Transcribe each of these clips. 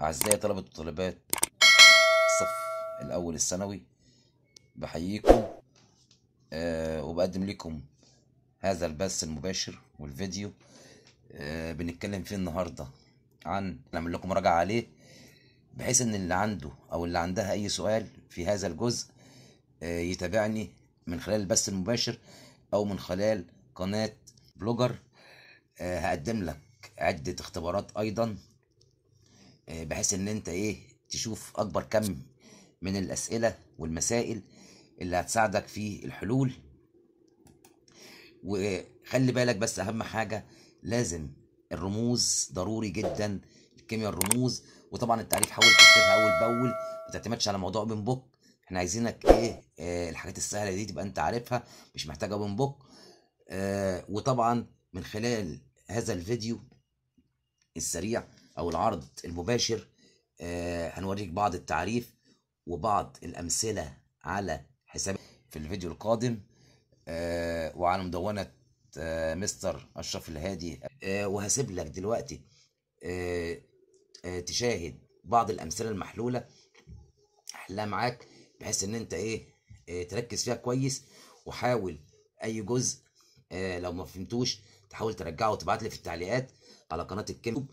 أعزائي طلبة وطالبات الصف الأول الثانوي بحييكم أه وبقدم لكم هذا البث المباشر والفيديو أه بنتكلم فيه النهاردة عن نعمل لكم مراجعة عليه بحيث إن اللي عنده أو اللي عندها أي سؤال في هذا الجزء أه يتابعني من خلال البث المباشر أو من خلال قناة بلوجر آه، هقدم لك عدة اختبارات أيضا آه، بحيث ان انت ايه تشوف اكبر كم من الاسئله والمسائل اللي هتساعدك في الحلول وخلي بالك بس اهم حاجه لازم الرموز ضروري جدا الكيمياء الرموز وطبعا التعريف حاول تكتبها اول باول ما تعتمدش على موضوع اوبن بوك احنا عايزينك ايه آه الحاجات السهله دي تبقى انت عارفها مش محتاجه اوبن بوك آه وطبعا من خلال هذا الفيديو السريع او العرض المباشر آه، هنوريك بعض التعريف وبعض الامثله على حساب في الفيديو القادم آه، وعلى مدونه آه، مستر اشرف الهادي وهسيب لك دلوقتي تشاهد بعض الامثله المحلوله احلها معاك بحيث ان انت ايه تركز فيها كويس وحاول اي جزء لو ما فهمتوش تحاول ترجعه وتبعت لي في التعليقات على قناه الكيمب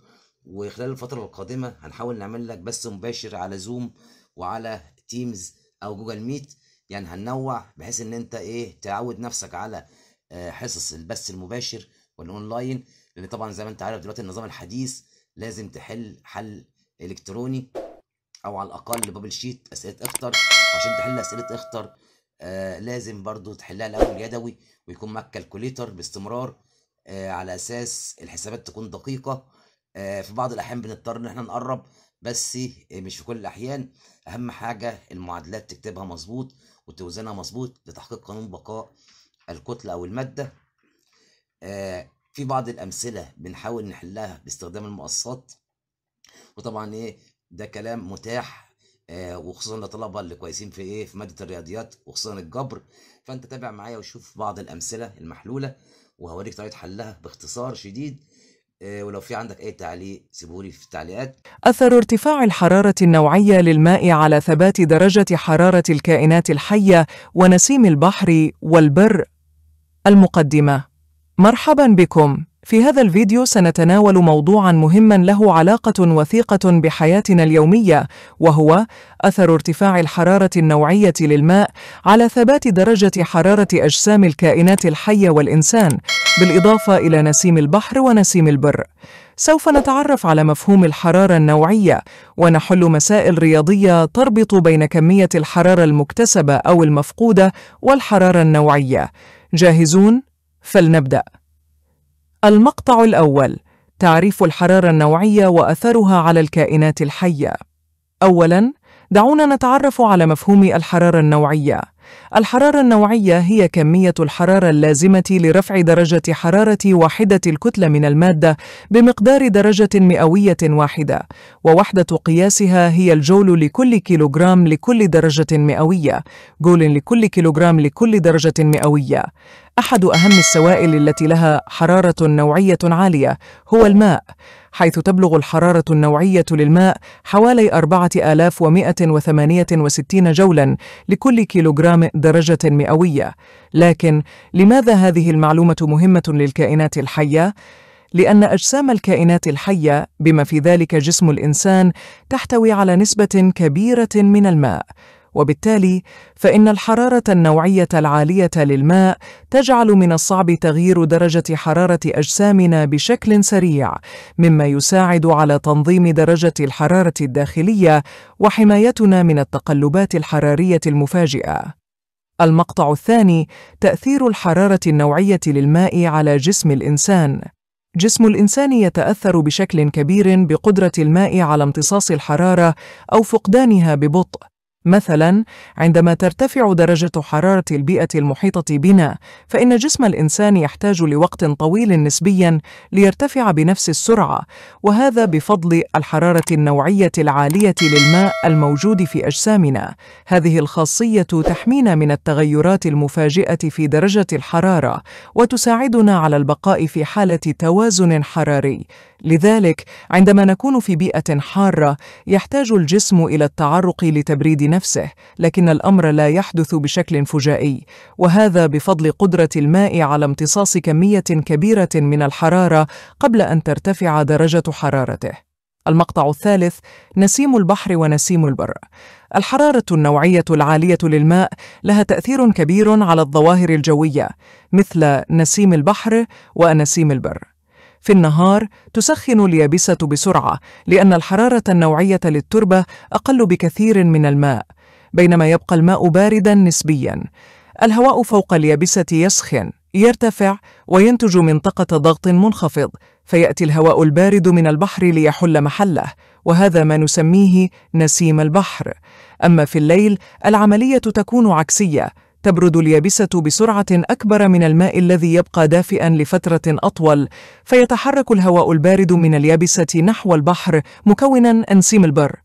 وخلال الفترة القادمة هنحاول نعمل لك بث مباشر على زوم وعلى تيمز او جوجل ميت يعني هننوع بحيث ان انت ايه تعود نفسك على آه، حصص البث المباشر والاونلاين لان طبعا زي ما انت عارف دلوقتي النظام الحديث لازم تحل حل الكتروني او على الاقل بابل شيت اسئله اكتر عشان تحل اسئله اكتر آه لازم برضو تحلها الاول يدوي ويكون معاك كالكوليتر باستمرار آه على اساس الحسابات تكون دقيقه آه، في بعض الاحيان بنضطر ان احنا نقرب بس آه، مش في كل الاحيان اهم حاجه المعادلات تكتبها مظبوط وتوزنها مظبوط لتحقيق قانون بقاء الكتله او الماده آه، في بعض الامثله بنحاول نحلها باستخدام المقصات وطبعا ايه ده كلام متاح وخصوصا للطلبه اللي كويسين في ايه في ماده الرياضيات وخصوصا الجبر فانت تابع معايا وشوف بعض الامثله المحلوله وهوريك طريقه حلها باختصار شديد آه، ولو في عندك أي تعليق سيبهولي في التعليقات أثر ارتفاع الحرارة النوعية للماء على ثبات درجة حرارة الكائنات الحية ونسيم البحر والبر المقدمة مرحبا بكم في هذا الفيديو سنتناول موضوعا مهما له علاقة وثيقة بحياتنا اليومية وهو أثر ارتفاع الحرارة النوعية للماء على ثبات درجة حرارة أجسام الكائنات الحية والإنسان بالإضافة إلى نسيم البحر ونسيم البر سوف نتعرف على مفهوم الحرارة النوعية ونحل مسائل رياضية تربط بين كمية الحرارة المكتسبة أو المفقودة والحرارة النوعية جاهزون؟ فلنبدأ المقطع الأول تعريف الحرارة النوعية وأثرها على الكائنات الحية أولاً دعونا نتعرف على مفهوم الحرارة النوعية الحرارة النوعية هي كمية الحرارة اللازمة لرفع درجة حرارة واحدة الكتلة من المادة بمقدار درجة مئوية واحدة ووحدة قياسها هي الجول لكل كيلوغرام لكل درجة مئوية جول لكل كيلوغرام لكل درجة مئوية أحد أهم السوائل التي لها حرارة نوعية عالية هو الماء، حيث تبلغ الحرارة النوعية للماء حوالي 4168 جولاً لكل كيلوغرام درجة مئوية. لكن لماذا هذه المعلومة مهمة للكائنات الحية؟ لأن أجسام الكائنات الحية بما في ذلك جسم الإنسان تحتوي على نسبة كبيرة من الماء، وبالتالي فإن الحرارة النوعية العالية للماء تجعل من الصعب تغيير درجة حرارة أجسامنا بشكل سريع، مما يساعد على تنظيم درجة الحرارة الداخلية وحمايتنا من التقلبات الحرارية المفاجئة. المقطع الثاني: تأثير الحرارة النوعية للماء على جسم الإنسان. جسم الإنسان يتأثر بشكل كبير بقدرة الماء على امتصاص الحرارة أو فقدانها ببطء، مثلا عندما ترتفع درجة حرارة البيئة المحيطة بنا فإن جسم الإنسان يحتاج لوقت طويل نسبيا ليرتفع بنفس السرعة وهذا بفضل الحرارة النوعية العالية للماء الموجود في أجسامنا هذه الخاصية تحمينا من التغيرات المفاجئة في درجة الحرارة وتساعدنا على البقاء في حالة توازن حراري لذلك عندما نكون في بيئة حارة يحتاج الجسم إلى التعرق لتبريد نفسه لكن الأمر لا يحدث بشكل فجائي وهذا بفضل قدرة الماء على امتصاص كمية كبيرة من الحرارة قبل أن ترتفع درجة حرارته المقطع الثالث نسيم البحر ونسيم البر الحرارة النوعية العالية للماء لها تأثير كبير على الظواهر الجوية مثل نسيم البحر ونسيم البر في النهار تسخن اليابسة بسرعة لأن الحرارة النوعية للتربة أقل بكثير من الماء، بينما يبقى الماء باردا نسبيا. الهواء فوق اليابسة يسخن، يرتفع وينتج منطقة ضغط منخفض، فيأتي الهواء البارد من البحر ليحل محله، وهذا ما نسميه نسيم البحر. أما في الليل العملية تكون عكسية، تبرد اليابسة بسرعة أكبر من الماء الذي يبقى دافئا لفترة أطول، فيتحرك الهواء البارد من اليابسة نحو البحر مكونا أنسيم البر.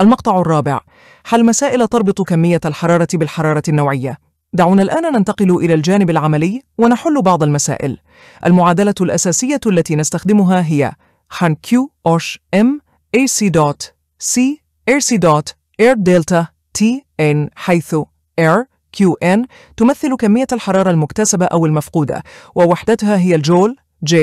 المقطع الرابع: حل مسائل تربط كمية الحرارة بالحرارة النوعية. دعونا الآن ننتقل إلى الجانب العملي ونحل بعض المسائل. المعادلة الأساسية التي نستخدمها هي حن Q أوش M AC دوت C RC دوت Air دلتا T N حيث Air QN تمثل كمية الحرارة المكتسبة أو المفقودة ووحدتها هي الجول J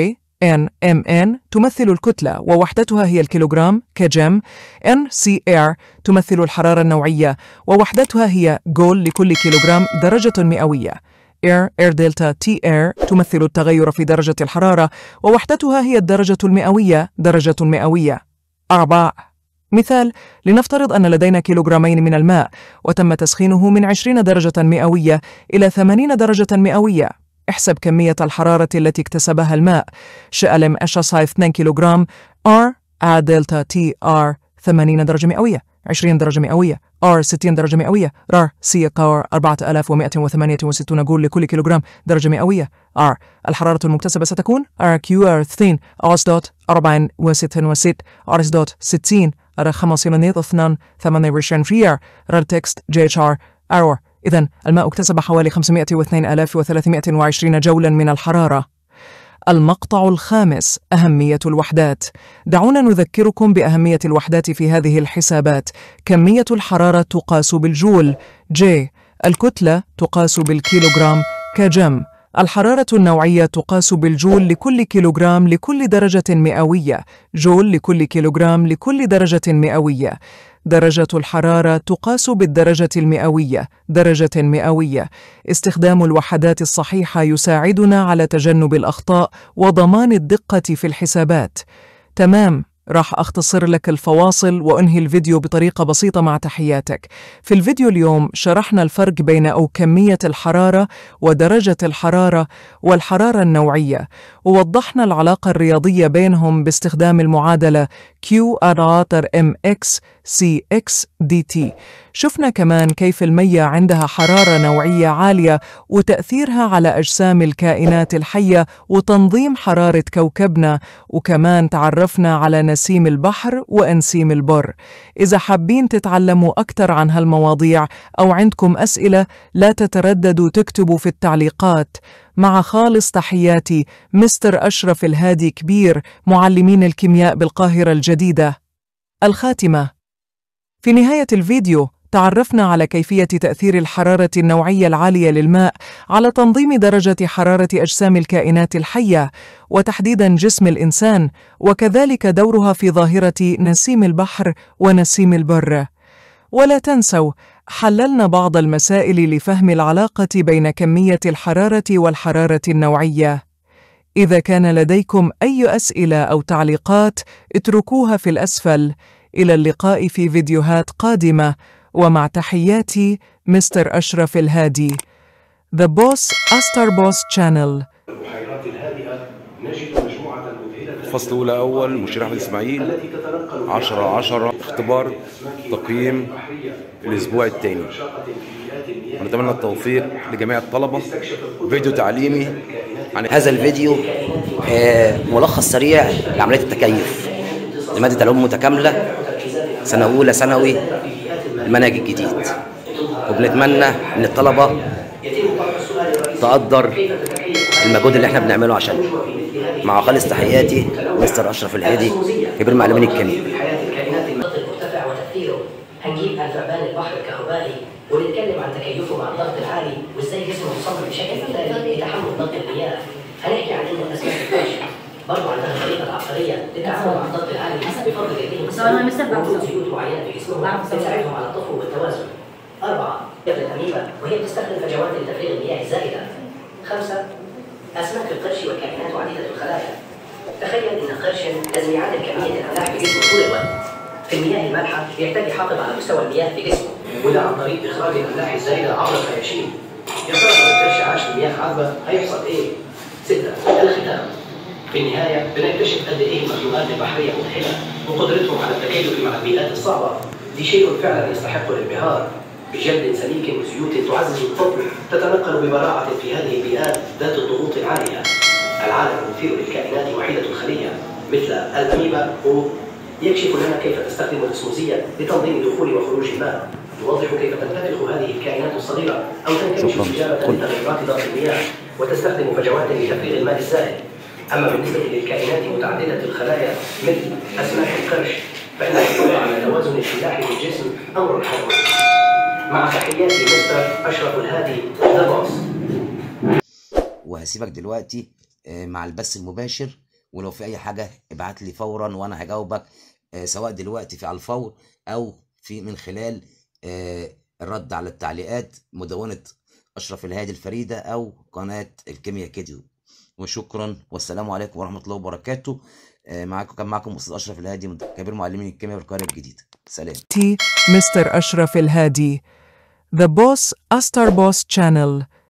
N M N تمثل الكتلة ووحدتها هي الكيلوغرام كجم N C R تمثل الحرارة النوعية ووحدتها هي جول لكل كيلوغرام درجة مئوية Air Air Delta T Air تمثل التغير في درجة الحرارة ووحدتها هي الدرجة المئوية درجة مئوية أربع مثال لنفترض أن لدينا كيلوغرامين من الماء وتم تسخينه من 20 درجة مئوية إلى 80 درجة مئوية احسب كمية الحرارة التي اكتسبها الماء شألم أشصاي 2 كيلوغرام R A آه دلتا تي R 80 درجة مئوية 20 درجة مئوية R 60 درجة مئوية R سي قار 4168 جول لكل كيلوغرام درجة مئوية R الحرارة المكتسبة ستكون R 2 R دوت 40 و R 60 ارى a خمسينية اثنان ثمانية وعشرين فيار رال تكست جي اتش ار اور إذا الماء اكتسب حوالي 502320 جولا من الحرارة المقطع الخامس أهمية الوحدات دعونا نذكركم بأهمية الوحدات في هذه الحسابات كمية الحرارة تقاس بالجول جي الكتلة تقاس بالكيلوغرام كجم الحرارة النوعية تقاس بالجول لكل كيلوغرام لكل درجة مئوية جول لكل كيلوغرام لكل درجة مئوية درجة الحرارة تقاس بالدرجة المئوية درجة مئوية استخدام الوحدات الصحيحة يساعدنا على تجنب الأخطاء وضمان الدقة في الحسابات تمام راح أختصر لك الفواصل وأنهي الفيديو بطريقة بسيطة مع تحياتك في الفيديو اليوم شرحنا الفرق بين أو كمية الحرارة ودرجة الحرارة والحرارة النوعية ووضحنا العلاقة الرياضية بينهم باستخدام المعادلة Q سي اكس دي تي شفنا كمان كيف المية عندها حرارة نوعية عالية وتأثيرها على أجسام الكائنات الحية وتنظيم حرارة كوكبنا وكمان تعرفنا على نسيم البحر وأنسيم البر إذا حابين تتعلموا أكثر عن هالمواضيع أو عندكم أسئلة لا تترددوا تكتبوا في التعليقات مع خالص تحياتي مستر أشرف الهادي كبير معلمين الكيمياء بالقاهرة الجديدة الخاتمة في نهاية الفيديو تعرفنا على كيفية تأثير الحرارة النوعية العالية للماء على تنظيم درجة حرارة أجسام الكائنات الحية وتحديدا جسم الإنسان وكذلك دورها في ظاهرة نسيم البحر ونسيم البر ولا تنسوا حللنا بعض المسائل لفهم العلاقة بين كمية الحرارة والحرارة النوعية إذا كان لديكم أي أسئلة أو تعليقات اتركوها في الأسفل إلى اللقاء في فيديوهات قادمة ومع تحياتي مستر أشرف الهادي The Boss Astar Boss Channel فصل أولى أول مشير أحمد إسماعيل 10 10 اختبار تقييم الأسبوع الثاني ونتمنى التوفيق لجميع الطلبة فيديو تعليمي عن هذا الفيديو آه، ملخص سريع لعملية التكيف لمادة العلوم متكاملة سنة أولى ثانوي المناهج الجديد وبنتمنى إن الطلبة تقدر المجهود اللي احنا بنعمله عشان مع خالص تحياتي مستر أشرف الهادي كبير معلمين الكمين هنجيب الفعبان البحر الكهربائي ونتكلم عن تكيفه مع الضغط العالي وازاي جسمه مصمم بشكل مختلف لتحمل ضغط المياه هنحكي عن ان الاسماك برضه عندها طريقه عقليه للتعامل مع الطب العالي بفضل ايديهم وجود زيوت معينه في جسمهم تساعدهم على الطفو والتوازن. اربعه الاميبا وهي بتستخدم فجوات لتفريغ المياه الزائده. خمسه اسماك القرش والكائنات عديده الخلايا. تخيل ان قرش لازم يعدل كميه الاملاح في جسمه طول الوقت. في المياه المالحه بيحتاج يحافظ على مستوى المياه في جسمه وده عن طريق اخراج الاملاح الزائده عبر الخياشيم. يا ترى لو القرش عاش في مياه عذبه هيحصل ايه؟ سته الختام في النهاية بنكتشف قد إيه المخلوقات البحرية مذهلة وقدرتهم على التكيف مع البيئات الصعبة دي شيء فعلا يستحق الانبهار بجلد سميك وزيوت تعزز الطبع تتنقل ببراعة في هذه البيئات ذات الضغوط العالية العالم مثير للكائنات وحيدة الخلية مثل الأميبا يكشف لنا كيف تستخدم الأسموزية لتنظيم دخول وخروج الماء يوضح كيف تنتفخ هذه الكائنات الصغيرة أو تنكمش تجارة لتغيرات ضغط المياه وتستخدم فجوات لتفريغ الماء السائل أما بالنسبة للكائنات متعددة الخلايا مثل أسماك القرش فإن الحصول على توازن في للجسم أمر حتمي مع تحياتي مستر أشرف الهادي ذا بوس وهسيبك دلوقتي آه، مع البث المباشر ولو في اي حاجه ابعت لي فورا وانا هجاوبك آه، سواء دلوقتي في على الفور او في من خلال آه، الرد على التعليقات مدونه اشرف الهادي الفريده او قناه الكيمياء كيديو وشكرا والسلام عليكم ورحمه الله وبركاته آه، معاكم كان معاكم استاذ اشرف الهادي من كبير معلمين الكيمياء بالقاهره الجديده سلام تي مستر اشرف الهادي ذا بوس Astar بوس شانل